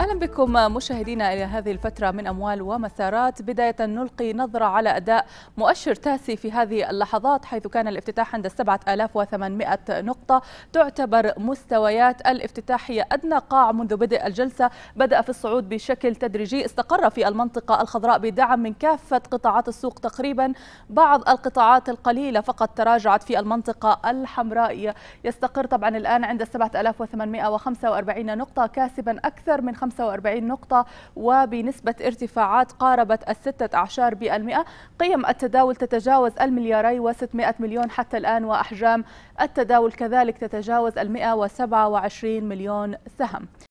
أهلا بكم مشاهدينا إلى هذه الفترة من أموال ومسارات بداية نلقي نظرة على أداء مؤشر تاسي في هذه اللحظات حيث كان الافتتاح عند 7800 نقطة تعتبر مستويات الافتتاحية أدنى قاع منذ بدء الجلسة بدأ في الصعود بشكل تدريجي استقر في المنطقة الخضراء بدعم من كافة قطاعات السوق تقريبا بعض القطاعات القليلة فقط تراجعت في المنطقة الحمراء يستقر طبعا الآن عند 7845 نقطة كاسبا أكثر من 45 نقطة وبنسبة ارتفاعات قاربت الستة أعشار بالمئة قيم التداول تتجاوز الملياري و600 مليون حتى الآن وأحجام التداول كذلك تتجاوز وسبعة 127 مليون سهم